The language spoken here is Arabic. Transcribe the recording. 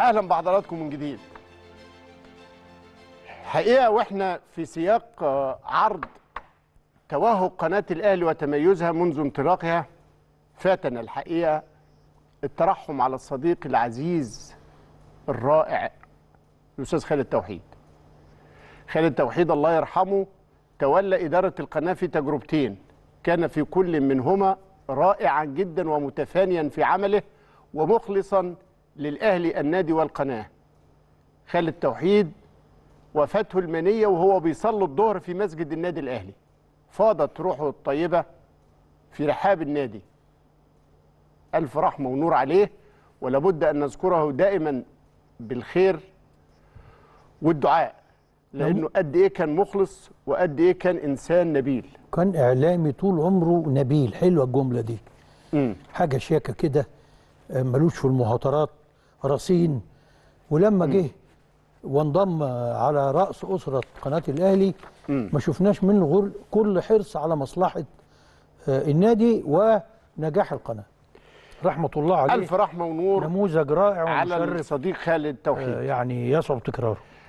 اهلا بحضراتكم من جديد حقيقه واحنا في سياق آه، عرض توهج قناه الاهلي وتميزها منذ انطلاقها فاتنا الحقيقه الترحم على الصديق العزيز الرائع الاستاذ خالد توحيد خالد توحيد الله يرحمه تولى اداره القناه في تجربتين كان في كل منهما رائعا جدا ومتفانيا في عمله ومخلصا للأهلي النادي والقناة خالد توحيد وفاته المنية وهو بيصلي الظهر في مسجد النادي الأهلي فاضت روحه الطيبة في رحاب النادي ألف رحمة ونور عليه ولابد أن نذكره دائما بالخير والدعاء لأنه قد إيه كان مخلص وقد إيه كان إنسان نبيل كان إعلامي طول عمره نبيل حلوة الجملة دي حاجة شياكة كده ملوش في المهاترات رصين ولما جه وانضم على رأس أسرة قناة الأهلي ما شفناش منه غير كل حرص على مصلحة آه، النادي ونجاح القناة رحمة الله عليه ألف رحمة ونور نموذج رائع على صديق خالد توحيد آه، يعني يصعب تكراره